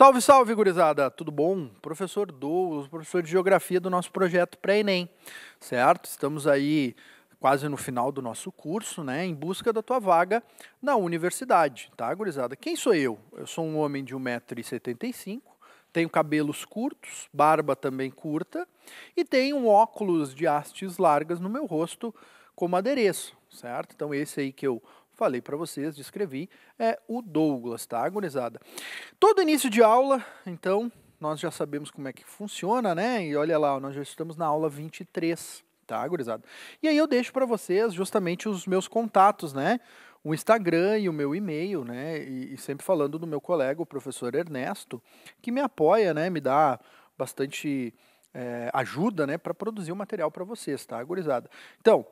Salve, salve, gurizada! Tudo bom? Professor Douglas, professor de Geografia do nosso projeto pré-ENEM, certo? Estamos aí quase no final do nosso curso, né, em busca da tua vaga na universidade, tá, gurizada? Quem sou eu? Eu sou um homem de 1,75m, tenho cabelos curtos, barba também curta e tenho um óculos de hastes largas no meu rosto como adereço, certo? Então esse aí que eu falei para vocês, descrevi, é o Douglas, tá, gurizada? Todo início de aula, então, nós já sabemos como é que funciona, né? E olha lá, nós já estamos na aula 23, tá, gurizada? E aí eu deixo para vocês justamente os meus contatos, né? o Instagram e o meu e-mail, né? E, e, sempre falando do meu colega, o professor Ernesto, que me apoia, né? Me dá bastante é, ajuda, né? Para produzir o material para vocês, tá, gurizada? Então,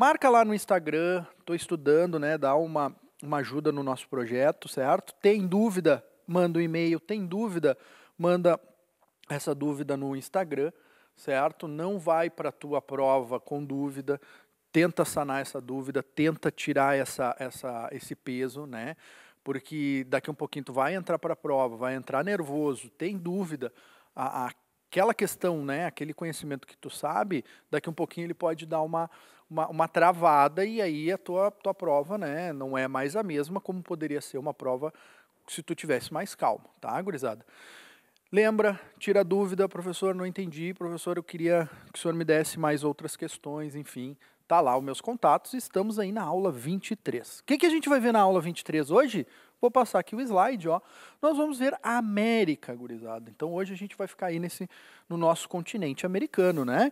Marca lá no Instagram, estou estudando, né? Dá uma, uma ajuda no nosso projeto, certo? Tem dúvida, manda um e-mail. Tem dúvida, manda essa dúvida no Instagram, certo? Não vai para a tua prova com dúvida. Tenta sanar essa dúvida, tenta tirar essa, essa, esse peso, né? porque daqui a um pouquinho tu vai entrar para a prova, vai entrar nervoso, tem dúvida, a, a, aquela questão, né, aquele conhecimento que tu sabe, daqui um pouquinho ele pode dar uma, uma, uma, travada e aí a tua, tua prova né, não é mais a mesma como poderia ser uma prova se tu tivesse mais calmo, tá, gurizada? Lembra, tira dúvida, professor, não entendi, professor, eu queria que o senhor me desse mais outras questões, enfim, tá lá os meus contatos, estamos aí na aula 23. O que, que a gente vai ver na aula 23 hoje? Vou passar aqui o slide, ó. Nós vamos ver a América, gurizada. Então hoje a gente vai ficar aí nesse, no nosso continente americano, né?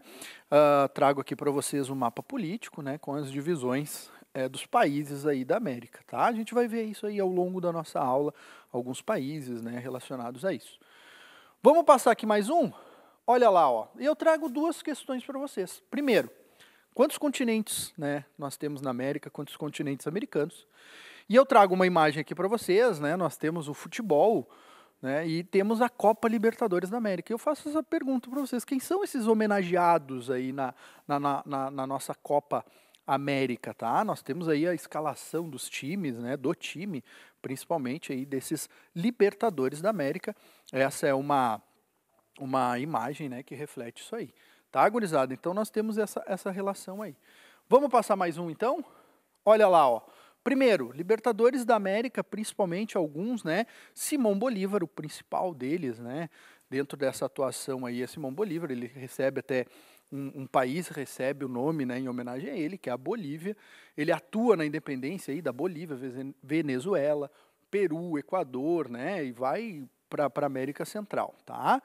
Uh, trago aqui para vocês o um mapa político, né? Com as divisões é, dos países aí da América, tá? A gente vai ver isso aí ao longo da nossa aula, alguns países, né? Relacionados a isso. Vamos passar aqui mais um? Olha lá, ó. Eu trago duas questões para vocês. Primeiro, quantos continentes, né? Nós temos na América, quantos continentes americanos? E eu trago uma imagem aqui para vocês, né? Nós temos o futebol, né? E temos a Copa Libertadores da América. Eu faço essa pergunta para vocês: quem são esses homenageados aí na, na, na, na, nossa Copa América, tá? Nós temos aí a escalação dos times, né? Do time, principalmente aí desses Libertadores da América. Essa é uma uma imagem, né? Que reflete isso aí, tá, gurizada? Então nós temos essa essa relação aí. Vamos passar mais um então? Olha lá, ó. Primeiro, Libertadores da América, principalmente alguns, né? Simão Bolívar, o principal deles, né? Dentro dessa atuação aí é Simão Bolívar, ele recebe até um, um, país recebe o nome né, em homenagem a ele, que é a Bolívia. Ele atua na independência aí da Bolívia, Venezuela, Peru, Equador, né, e vai para a América Central. Tá?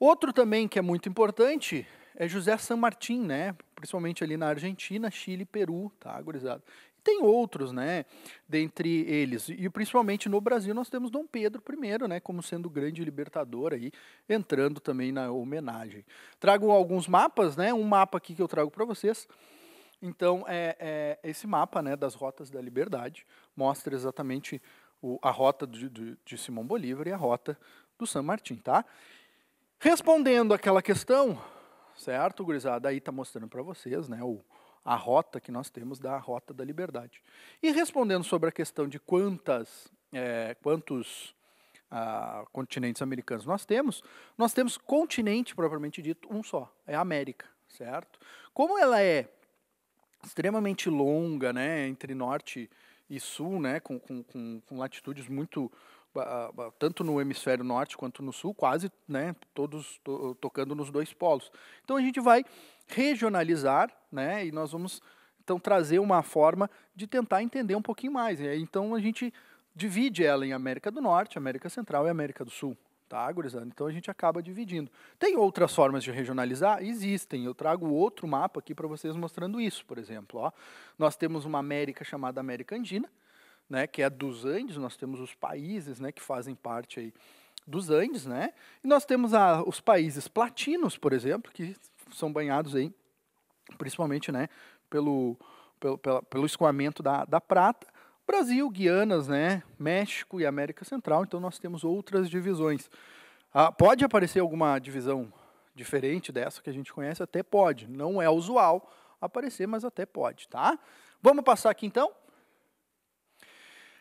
Outro também que é muito importante é José San Martín, né, principalmente ali na Argentina, Chile, Peru, tá, gurizada? tem outros, né, dentre eles. E principalmente no Brasil nós temos Dom Pedro I, né, como sendo o grande libertador aí, entrando também na homenagem. Trago alguns mapas, né, um mapa aqui que eu trago para vocês. Então, é, é, esse mapa né, das rotas da liberdade mostra exatamente o, a rota de, de, de Simão Bolívar e a rota do San Martin, tá? Respondendo aquela questão, certo, gurizada? Aí está mostrando para vocês né, o, a rota que nós temos da rota da liberdade. E respondendo sobre a questão de quantas, é, quantos ah, continentes americanos nós temos, nós temos continente propriamente dito um só, é a América, certo? Como ela é extremamente longa, né, entre norte e sul, né, com, com, com latitudes muito tanto no hemisfério norte quanto no sul, quase, né, todos to tocando nos dois polos. Então a gente vai regionalizar, né? E nós vamos então trazer uma forma de tentar entender um pouquinho mais. Então a gente divide ela em América do Norte, América Central e América do Sul, tá, Gurizano? Então a gente acaba dividindo. Tem outras formas de regionalizar? Existem. Eu trago outro mapa aqui para vocês mostrando isso, por exemplo. Ó, nós temos uma América chamada América Andina, né, que é dos Andes, nós temos os países né, que fazem parte aí dos Andes, né? E nós temos a, os países platinos, por exemplo, que são banhados aí, principalmente né, pelo, pelo, pelo escoamento da, da prata. Brasil, Guianas, né, México e América Central, então nós temos outras divisões. Ah, pode aparecer alguma divisão diferente dessa que a gente conhece? Até pode. Não é usual aparecer, mas até pode, tá? Vamos passar aqui então.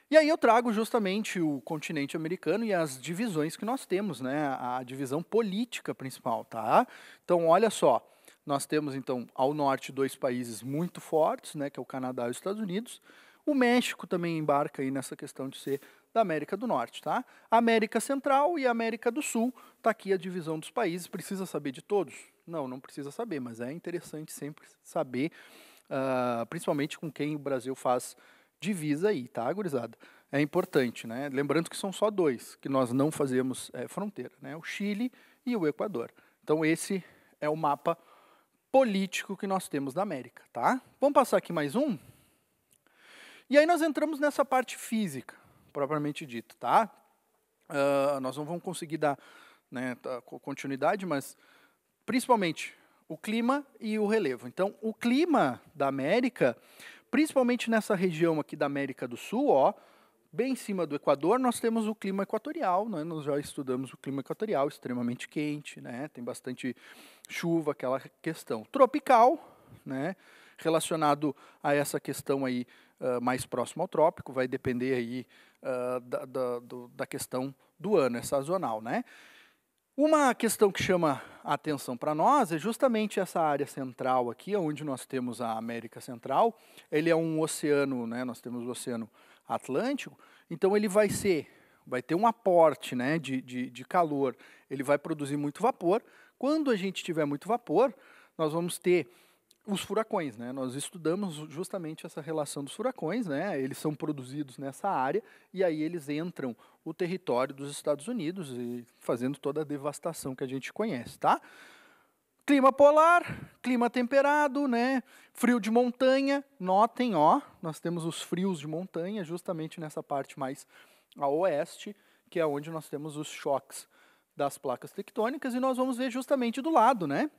E aí eu trago justamente o continente americano e as divisões que nós temos, né? A divisão política principal, tá? Então, olha só, nós temos então ao norte dois países muito fortes, né, que é o Canadá e os Estados Unidos. O México também embarca aí nessa questão de ser da América do Norte, tá? América Central e América do Sul, tá aqui a divisão dos países, precisa saber de todos? Não, não precisa saber, mas é interessante sempre saber, uh, principalmente com quem o Brasil faz divisa aí, tá, gurizada? É importante, né? Lembrando que são só dois que nós não fazemos é, fronteira, né? O Chile e o Equador. Então esse é o mapa político que nós temos da América, tá? Vamos passar aqui mais um. E aí nós entramos nessa parte física, propriamente dita, tá? Uh, nós não vamos conseguir dar né, tá, continuidade, mas principalmente o clima e o relevo. Então, o clima da América Principalmente nessa região aqui da América do Sul, ó, bem em cima do Equador, nós temos o clima equatorial, né? nós já estudamos o clima equatorial, extremamente quente, né? tem bastante chuva, aquela questão. Tropical, né? relacionado a essa questão aí uh, mais próximo ao trópico, vai depender aí uh, da, da, do, da questão do ano, é sazonal. Né? Uma questão que chama a atenção para nós é justamente essa área central aqui, onde nós temos a América Central. Ele é um oceano, né? nós temos o Oceano Atlântico, então ele vai ser, vai ter um aporte né? de, de, de calor. Ele vai produzir muito vapor. Quando a gente tiver muito vapor, nós vamos ter os furacões, né? Nós estudamos justamente essa relação dos furacões, né? Eles são produzidos nessa área e aí eles entram o território dos Estados Unidos e fazendo toda a devastação que a gente conhece, tá? Clima polar, clima temperado, né? Frio de montanha. Notem, ó, nós temos os frios de montanha justamente nessa parte mais a oeste, que é onde nós temos os choques das placas tectônicas e nós vamos ver justamente do lado, né?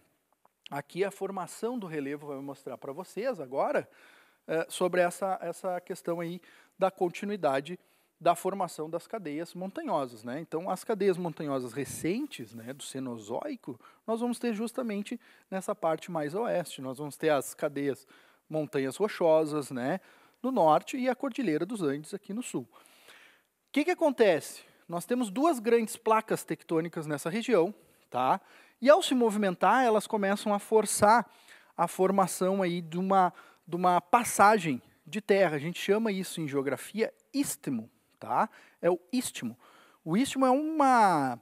aqui a formação do relevo vai mostrar para vocês agora é, sobre essa, essa questão aí da continuidade da formação das cadeias montanhosas. Né? Então, as cadeias montanhosas recentes né, do Cenozoico, nós vamos ter justamente nessa parte mais oeste. Nós vamos ter as cadeias montanhas rochosas né, no norte e a Cordilheira dos Andes aqui no sul. O que, que acontece? Nós temos duas grandes placas tectônicas nessa região, tá? E ao se movimentar, elas começam a forçar a formação aí de uma, de uma passagem de terra. A gente chama isso em geografia istmo, tá? É o istmo. O istmo é uma,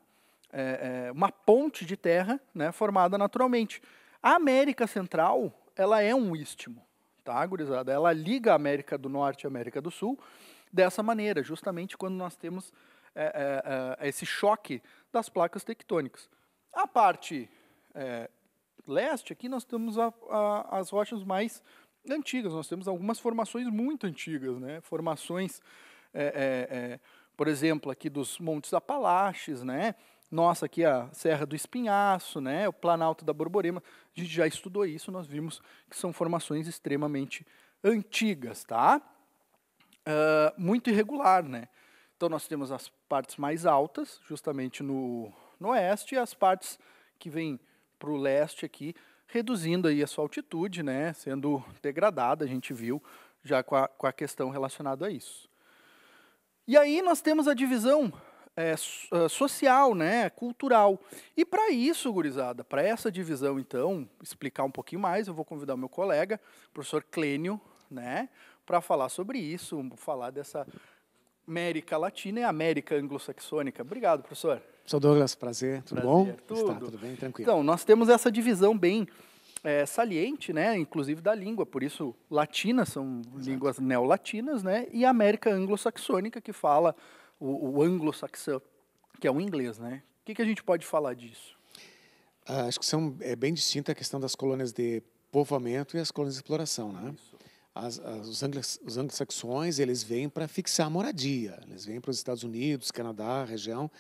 é, é, uma ponte de terra né, formada naturalmente. A América Central, ela é um istmo, tá, gurizada? Ela liga a América do Norte e a América do Sul dessa maneira, justamente quando nós temos é, é, é esse choque das placas tectônicas. A parte é, leste, aqui nós temos a, a, as rochas mais antigas, nós temos algumas formações muito antigas, né? formações, é, é, é, por exemplo, aqui dos Montes Apalaches, né? nossa, aqui a Serra do Espinhaço, né? o Planalto da Borborema, a gente já estudou isso, nós vimos que são formações extremamente antigas, tá? Uh, muito irregular, né? Então nós temos as partes mais altas, justamente no, no oeste e as partes que vêm para o leste aqui, reduzindo aí a sua altitude, né, sendo degradada, a gente viu já com a, com a questão relacionada a isso. E aí nós temos a divisão é, ah, social, né, cultural. E para isso, gurizada, para essa divisão, então, explicar um pouquinho mais, eu vou convidar o meu colega, o professor Clênio, né, para falar sobre isso, falar dessa América Latina e América Anglo-Saxônica. Obrigado, professor. Sou Douglas, prazer. Tudo prazer, bom? Tudo. Está tudo bem, tranquilo. Então, nós temos essa divisão bem é, saliente, né, inclusive da língua, por isso latinas são Exato. línguas neolatinas, né, e a América anglo-saxônica que fala o, o anglo-saxão, que é o inglês, né. O que, que a gente pode falar disso? Ah, acho que são é bem distinta a questão das colônias de povoamento e as colônias de exploração, né. Isso. As, as, os, anglo, os anglo-saxões eles vêm para fixar a moradia, eles vêm para os Estados Unidos, Canadá, região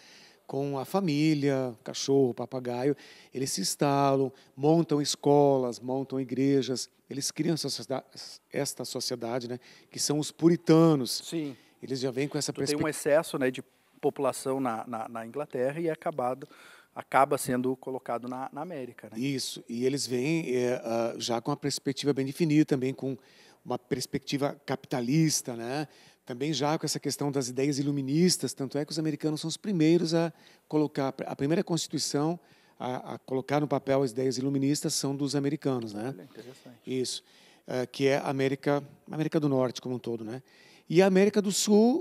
com a família, cachorro, papagaio, eles se instalam, montam escolas, montam igrejas, eles criam essa sociedade, esta sociedade, né, que são os puritanos. Sim. Eles já vêm com essa perspectiva. Então tem um excesso né, de população na, na, na Inglaterra e é acabado, acaba sendo colocado na, na América. Né? Isso, e eles vêm é, ah, já com uma perspectiva bem definida também, com uma perspectiva capitalista, né? também já com essa questão das ideias iluministas, tanto é que os americanos são os primeiros a colocar a primeira constituição a, a colocar no papel as ideias iluministas são dos americanos, né? Isso, uh, que é a América, América do Norte como um todo, né? E a América do Sul,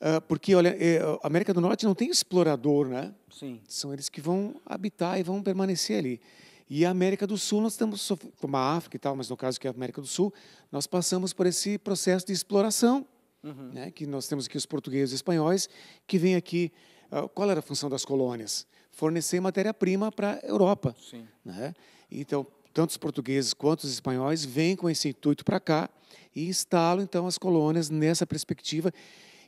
uh, porque olha, é, a América do Norte não tem explorador, né? Sim. São eles que vão habitar e vão permanecer ali. E a América do Sul, nós estamos, como a África e tal, mas no caso que é a América do Sul, nós passamos por esse processo de exploração uhum. né, que nós temos aqui os portugueses e espanhóis, que vêm aqui. Ah, qual era a função das colônias? Fornecer matéria-prima para a Europa. Sim. Né? Então, tanto os portugueses quanto os espanhóis vêm com esse intuito para cá e instalam, então, as colônias nessa perspectiva.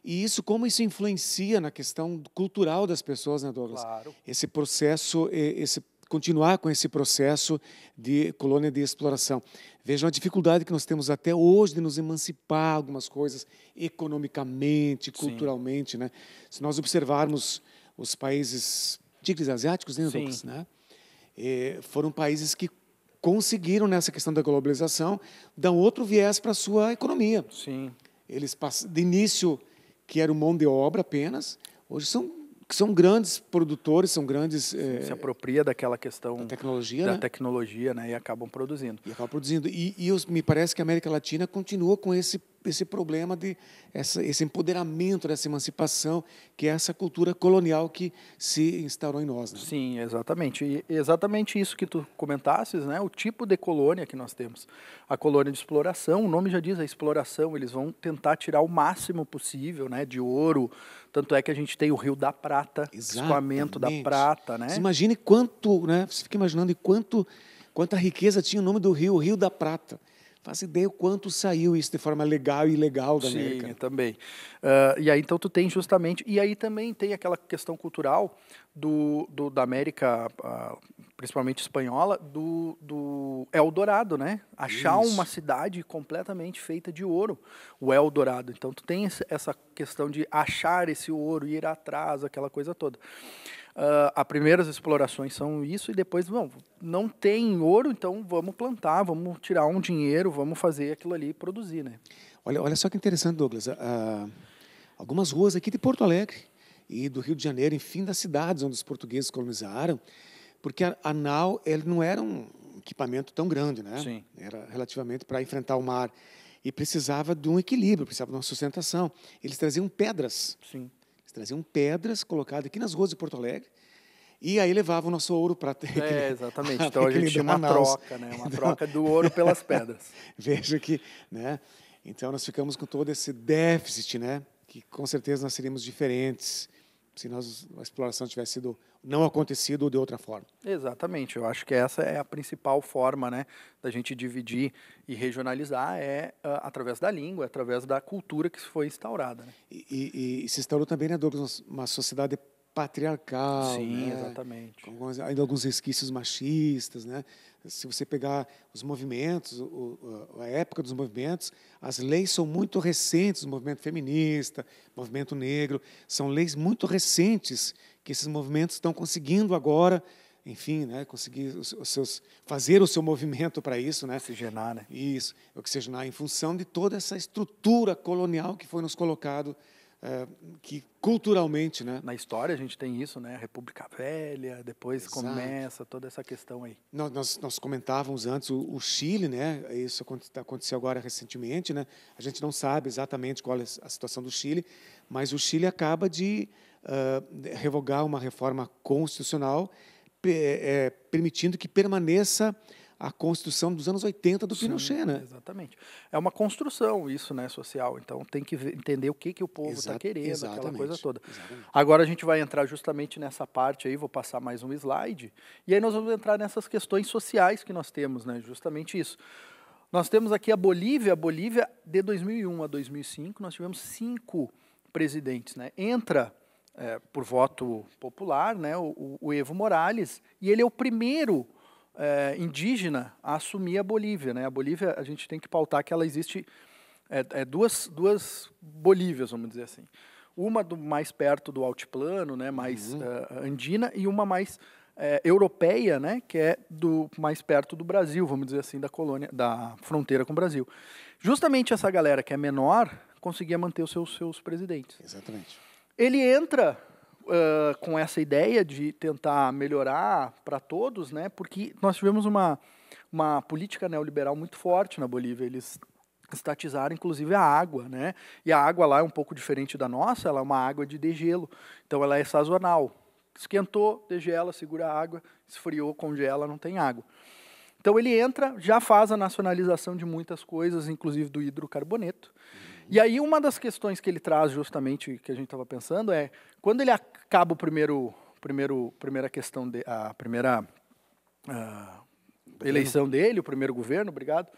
E isso, como isso influencia na questão cultural das pessoas, né, Douglas? Claro. Esse processo, esse continuar com esse processo de colônia de exploração. Vejam a dificuldade que nós temos até hoje de nos emancipar algumas coisas economicamente, culturalmente, né? Se nós observarmos os países tigres asiáticos, né, Lucas, né? E é, foram países que conseguiram nessa questão da globalização dar outro viés para a sua economia. Sim. Eles de início que era mão de obra apenas, hoje são que são grandes produtores, são grandes é, se apropria daquela questão da tecnologia, da né? tecnologia, né, e acabam produzindo. E acabam produzindo. E, e me parece que a América Latina continua com esse esse problema de essa, esse empoderamento, dessa emancipação, que é essa cultura colonial que se instaurou em nós. Né? Sim, exatamente. E exatamente isso que tu comentasses, né? O tipo de colônia que nós temos. A colônia de exploração, o nome já diz a exploração, eles vão tentar tirar o máximo possível, né, de ouro. Tanto é que a gente tem o Rio da Prata, escoamento da prata, né? Você imagine quanto, né? Você fica imaginando quanto quanta riqueza tinha o nome do rio, o Rio da Prata. Faz ideia o quanto saiu isso de forma legal e ilegal da Sim, América. Sim, também. Uh, e aí, então, tu tem justamente... E aí também tem aquela questão cultural do, do da América, uh, principalmente espanhola, do, do Eldorado, né? Achar isso. uma cidade completamente feita de ouro, o Eldorado. Então, tu tem essa questão de achar esse ouro, ir atrás, aquela coisa toda. Uh, ah, as primeiras explorações são isso, e depois, bom, não tem ouro, então vamos plantar, vamos tirar um dinheiro, vamos fazer aquilo ali e produzir. Né? Olha, olha só que interessante, Douglas. Uh, algumas ruas aqui de Porto Alegre e do Rio de Janeiro, enfim, das cidades onde os portugueses colonizaram, porque a, a nau ele não era um equipamento tão grande, né? Sim. Era relativamente para enfrentar o mar e precisava de um equilíbrio, precisava de uma sustentação. Eles traziam pedras. Sim eles traziam pedras colocadas aqui nas ruas de Porto Alegre e aí levavam o nosso ouro para ter. É, exatamente. Então a gente tinha uma Manaus. troca, né? Uma então, troca do ouro pelas pedras. Veja que, né? Então nós ficamos com todo esse déficit, né? Que com certeza nós seríamos diferentes se nós, a exploração tivesse sido não acontecido de outra forma. Exatamente, eu acho que essa é a principal forma, né, da gente dividir e regionalizar é uh, através da língua, através da cultura que foi instaurada. Né? E, e, e, se instaurou também, né, Douglas, uma sociedade patriarcal. Sim, né? exatamente. Com alguns, ainda alguns resquícios machistas, né? Se você pegar os movimentos, o, a época dos movimentos, as leis são muito recentes, o movimento feminista, movimento negro, são leis muito recentes que esses movimentos estão conseguindo agora, enfim, né, conseguir os, os seus fazer o seu movimento para isso, né? Oxigenar, né? Isso, oxigenar em função de toda essa estrutura colonial que foi nos colocado é, que culturalmente, né? Na história a gente tem isso, né? República Velha, depois Exato. começa toda essa questão aí. Nós, nós, nós comentávamos antes o, o, Chile, né? Isso aconteceu agora recentemente, né? A gente não sabe exatamente qual é a situação do Chile, mas o Chile acaba de uh, revogar uma reforma constitucional é, permitindo que permaneça a Constituição dos anos 80 do Sim, Pinochet, né? Exatamente. É uma construção isso, né, social. Então tem que entender o que, que o povo está querendo, exatamente. aquela coisa toda. Exatamente. Agora a gente vai entrar justamente nessa parte aí, vou passar mais um slide, e aí nós vamos entrar nessas questões sociais que nós temos, né? Justamente isso. Nós temos aqui a Bolívia, a Bolívia de 2001 a 2005, nós tivemos cinco presidentes, né? Entra é, por voto popular, né, o, o Evo Morales, e ele é o primeiro é, indígena a assumir a Bolívia. Né? A Bolívia, a gente tem que pautar que ela existe é, é, duas, duas Bolívias, vamos dizer assim. Uma do mais perto do altiplano, né, mais uhum. uh, andina, e uma mais europeia, né, que é do mais perto do Brasil, vamos dizer assim, da colônia, da fronteira com o Brasil. Justamente essa galera que é menor conseguia manter os seus, seus presidentes. Exatamente. Ele entra uh, com essa ideia de tentar melhorar para todos, né? Porque nós tivemos uma uma política neoliberal muito forte na Bolívia. Eles estatizaram inclusive a água, né? E a água lá é um pouco diferente da nossa, ela é uma água de degelo, então ela é sazonal. Esquentou, degela, segura a água, esfriou, congela, não tem água. Então ele entra, já faz a nacionalização de muitas coisas, inclusive do hidrocarboneto. Uhum. E aí uma das questões que ele traz justamente que a gente estava pensando é quando ele acaba o primeiro, primeiro, primeira questão de, a primeira ah, eleição dele, o primeiro governo, obrigado.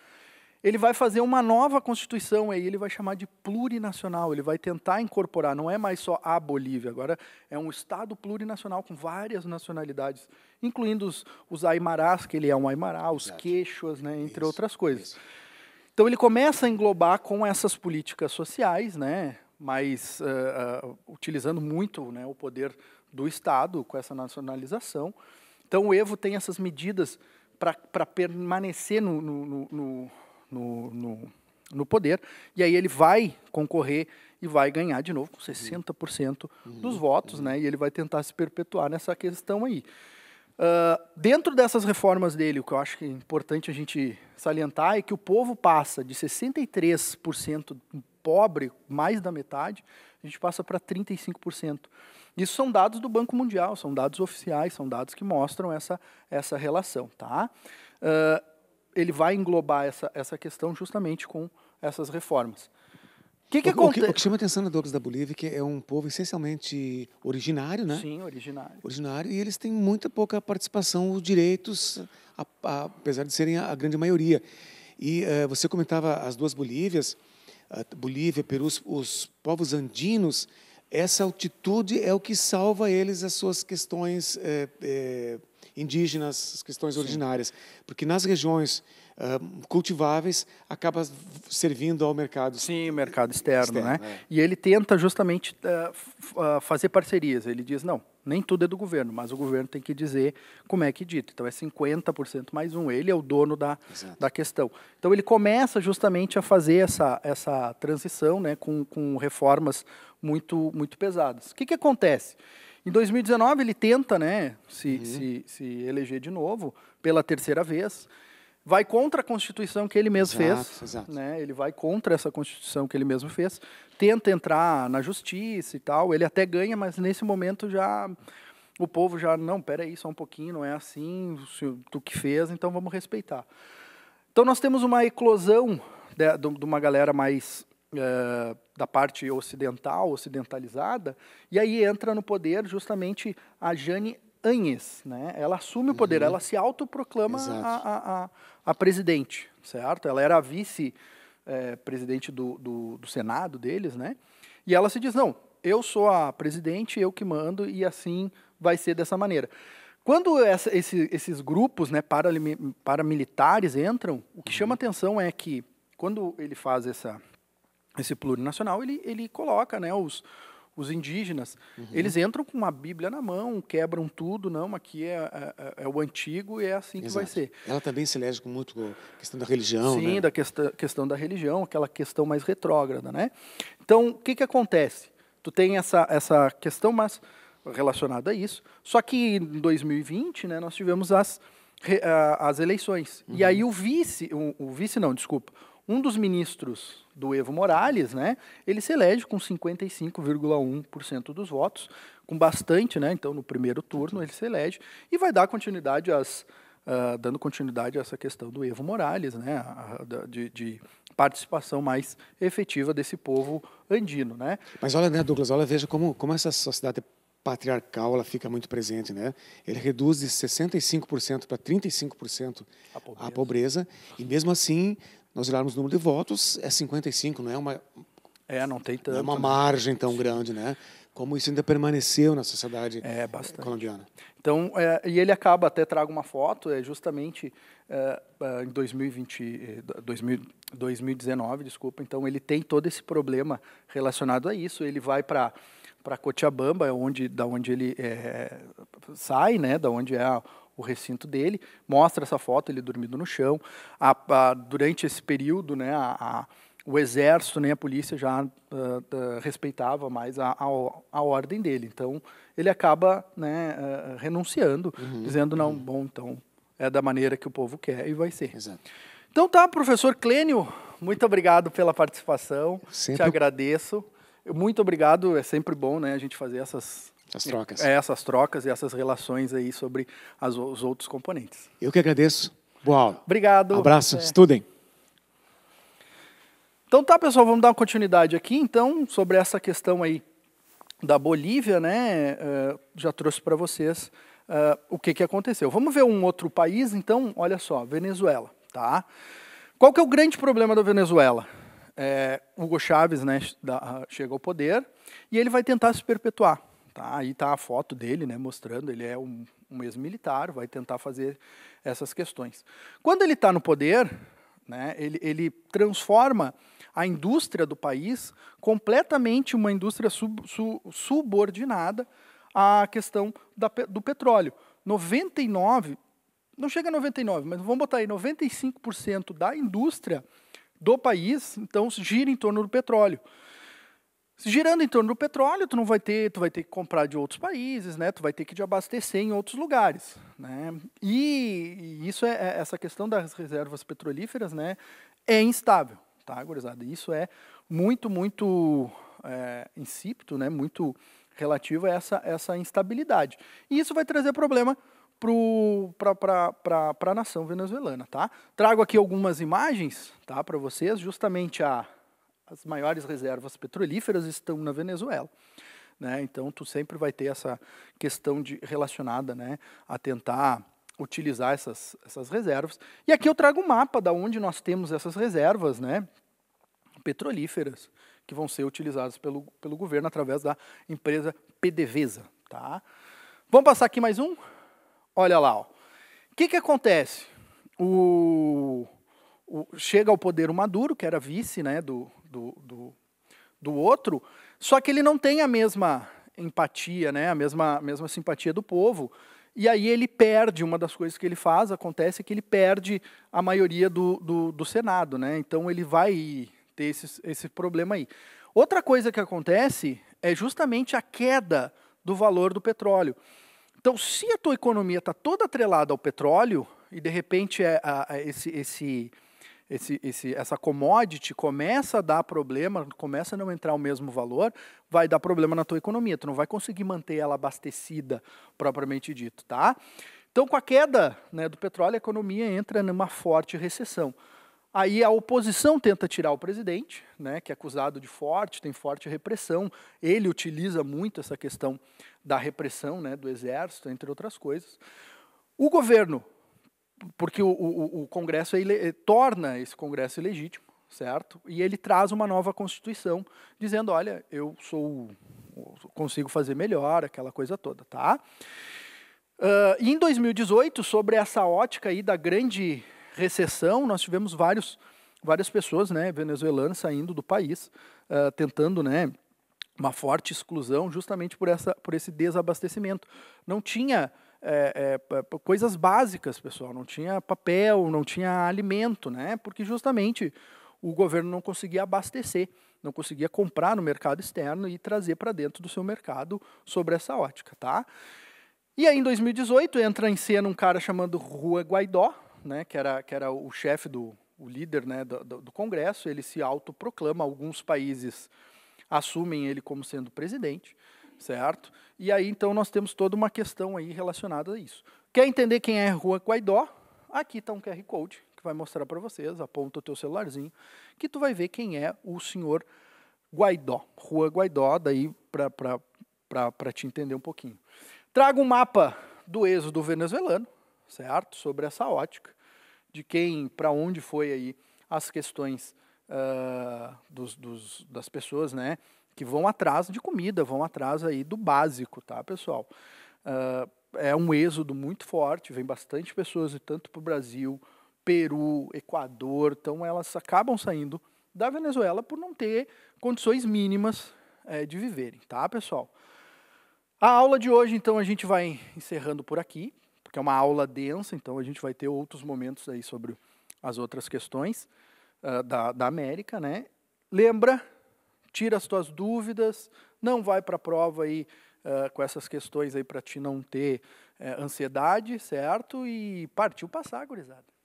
Ele vai fazer uma nova constituição aí, ele vai chamar de plurinacional, ele vai tentar incorporar, não é mais só a Bolívia, agora é um estado plurinacional com várias nacionalidades, incluindo os, os aimarás, que ele é um aimará, os queixos, né, entre isso, outras coisas. Isso. Então ele começa a englobar com essas políticas sociais, né, mas uh, uh, utilizando muito né, o poder do Estado com essa nacionalização. Então o Evo tem essas medidas para permanecer no, no, no, no, poder, e aí ele vai concorrer e vai ganhar de novo com 60% uhum. dos uhum. votos, uhum. né, e ele vai tentar se perpetuar nessa questão aí. Ah, dentro dessas reformas dele, o que eu acho que é importante a gente salientar é que o povo passa de 63% pobre, mais da metade, a gente passa para 35%. Isso são dados do Banco Mundial, são dados oficiais, são dados que mostram essa, essa relação. Tá? Uh, ele vai englobar essa, essa questão justamente com essas reformas. Que que o, o, que, o, que, chama atenção na Douglas da Bolívia é que é um povo essencialmente originário, né? Sim, originário. Originário, e eles têm muita pouca participação, os direitos, a, a, apesar de serem a, a grande maioria. E uh, você comentava as duas Bolívias, uh, Bolívia, Peru, os, os, povos andinos, essa altitude é o que salva eles as suas questões eh, eh, indígenas, as questões originárias. Sim. Porque nas regiões uh, cultiváveis acaba servindo ao mercado. Sim, mercado externo, externo né? É. E ele tenta justamente uh, fazer parcerias. Ele diz, não, nem tudo é do governo, mas o governo tem que dizer como é que é dito. Então é 50% mais um. Ele é o dono da, da questão. Então ele começa justamente a fazer essa, essa transição né, com, com reformas muito, muito pesadas. O que, que acontece? Em 2019 ele tenta, né, se, uhum. se, se eleger de novo pela terceira vez. Vai contra a Constituição que ele mesmo exato, fez, exato. né? Ele vai contra essa Constituição que ele mesmo fez. Tenta entrar na justiça e tal. Ele até ganha, mas nesse momento já o povo já não, pera aí, só um pouquinho, não é assim, tu que fez, então vamos respeitar. Então nós temos uma eclosão né, de, de uma galera mais é, da parte ocidental, ocidentalizada, e aí entra no poder justamente a Jane Anhes. Né? Ela assume uhum. o poder, uhum. ela se autoproclama a, a, a, presidente, certo? Ela era a vice-presidente é, do, do, do Senado deles, né? E ela se diz, não, eu sou a presidente, eu que mando, e assim vai ser dessa maneira. Quando essa, esse, esses grupos né, paramilitares entram, o que uhum. chama atenção é que, quando ele faz essa esse plurinacional, ele, ele coloca né, os, os indígenas. Uhum. Eles entram com uma Bíblia na mão, quebram tudo, não, aqui é, é, é, é o antigo e é assim Exato. que vai ser. Ela também se elege com muito com a questão da religião. Sim, né? da questão, questão da religião, aquela questão mais retrógrada. Né? Então, o que, que acontece? Tu tem essa, essa questão mais relacionada a isso, só que em 2020 né, nós tivemos as, as eleições. Uhum. E aí o vice, o, o vice não, desculpa, um dos ministros do Evo Morales, né, ele se elege com 55,1% dos votos, com bastante, né, então no primeiro turno ele se elege e vai dar continuidade às, uh, dando continuidade a essa questão do Evo Morales, né, a, a, de, de participação mais efetiva desse povo andino, né? Mas olha, né, Douglas, olha, veja como, como essa sociedade patriarcal ela fica muito presente, né? Ele reduz de 65% para 35% a pobreza. a pobreza e mesmo assim nós olharmos o número de votos, é 55, não é uma. É, não tem tanto. Não é uma margem tão grande, né? Como isso ainda permaneceu na sociedade é, colombiana. Então, é, e ele acaba, até trago uma foto, é justamente é, é em 2020, 2000, 2019, desculpa. Então, ele tem todo esse problema relacionado a isso. Ele vai para para Cochabamba, é onde da onde ele é, sai, né, da onde é o recinto dele, mostra essa foto, ele dormindo no chão. A, a, durante esse período, né, a, o exército nem né, a polícia já uh, uh, respeitava mais a, a, ordem dele. Então, ele acaba né, uh, renunciando, uhum, uhum, dizendo, não, uhum. bom, então é da maneira que o povo quer e vai ser. Exato. Então tá, professor Clênio, muito obrigado pela participação, sempre... te agradeço. Muito obrigado, é sempre bom né, a gente fazer essas, as é, trocas. É, essas trocas e essas relações aí sobre as, os outros componentes. Eu que agradeço. Boa aula. Obrigado. Abraço. É. Estudem. Então tá, pessoal, vamos dar uma continuidade aqui, então, sobre essa questão aí da Bolívia, né? Uh, já trouxe para vocês uh, o que, que aconteceu. Vamos ver um outro país, então, olha só, Venezuela, tá? Qual que é o grande problema da Venezuela? É, Hugo Chávez né, chega ao poder e ele vai tentar se perpetuar. Tá, aí está a foto dele, né, mostrando, ele é um, um ex-militar, vai tentar fazer essas questões. Quando ele está no poder, né, ele, ele, transforma a indústria do país completamente uma indústria sub, sub, subordinada à questão da, do petróleo. 99, não chega a 99, mas vamos botar aí, 95% da indústria do país, então, gira em torno do petróleo girando em torno do petróleo, tu não vai ter, tu vai ter que comprar de outros países, né? Tu vai ter que te abastecer em outros lugares, né? E, e isso é, é, essa questão das reservas petrolíferas, né? É instável, tá, gurizada? Isso é muito, muito é, insípido, né? Muito relativo a essa, essa instabilidade. E isso vai trazer problema para pro, a nação venezuelana, tá? Trago aqui algumas imagens, tá, para vocês, justamente a as maiores reservas petrolíferas estão na Venezuela. Né? Então, tu sempre vai ter essa questão de, relacionada né, a tentar utilizar essas, essas reservas. E aqui eu trago um mapa da onde nós temos essas reservas né, petrolíferas que vão ser utilizadas pelo, pelo governo através da empresa PDVSA. Tá? Vamos passar aqui mais um? Olha lá. O que, que acontece? O, o, chega ao poder o Maduro, que era vice né, do, do, do, do outro, só que ele não tem a mesma empatia, né, a mesma, mesma simpatia do povo. E aí ele perde, uma das coisas que ele faz, acontece é que ele perde a maioria do, do, do Senado. Né? Então ele vai ter esse, esse problema aí. Outra coisa que acontece é justamente a queda do valor do petróleo. Então, se a tua economia está toda atrelada ao petróleo, e de repente é, a, esse, esse, esse, esse, essa commodity começa a dar problema, começa a não entrar o mesmo valor, vai dar problema na tua economia. Tu não vai conseguir manter ela abastecida, propriamente dito, tá? Então, com a queda né, do petróleo, a economia entra numa forte recessão. Aí a oposição tenta tirar o presidente, né, que é acusado de forte, tem forte repressão. Ele utiliza muito essa questão da repressão né, do exército, entre outras coisas. O governo porque o, o, o Congresso é ele, eh, torna esse Congresso ilegítimo, certo? E ele traz uma nova Constituição dizendo, olha, eu sou consigo fazer melhor, aquela coisa toda, tá? Uh, em 2018, sobre essa ótica aí da grande recessão, nós tivemos vários, várias pessoas, né, venezuelanas saindo do país, uh, tentando, né, uma forte exclusão, justamente por essa, por esse desabastecimento. Não tinha é, é, coisas básicas, pessoal. Não tinha papel, não tinha alimento, né? Porque justamente o governo não conseguia abastecer, não conseguia comprar no mercado externo e trazer para dentro do seu mercado sobre essa ótica, tá? E aí, em 2018, entra em cena um cara chamado Rua Guaidó, né, que, era, que era o chefe do o líder né, do, do Congresso, ele se autoproclama, alguns países assumem ele como sendo presidente certo? E aí, então, nós temos toda uma questão aí relacionada a isso. Quer entender quem é Rua Guaidó? Aqui está um QR Code que vai mostrar para vocês, aponta o teu celularzinho, que tu vai ver quem é o senhor Guaidó, Rua Guaidó, daí para te entender um pouquinho. Traga um mapa do êxodo venezuelano, certo? Sobre essa ótica, de quem, para onde foi aí as questões uh, dos, dos, das pessoas, né? que vão atrás de comida, vão atrás aí do básico, tá, pessoal? Uh, é um êxodo muito forte, vem bastante pessoas, tanto para o Brasil, Peru, Equador, então elas acabam saindo da Venezuela por não ter condições mínimas é, de viverem, tá, pessoal? A aula de hoje, então, a gente vai encerrando por aqui, porque é uma aula densa, então a gente vai ter outros momentos aí sobre as outras questões uh, da, da América, né? Lembra tira as tuas dúvidas, não vai para a prova aí uh, com essas questões aí para ti não ter uh, ansiedade, certo? E partiu passar, gurizada.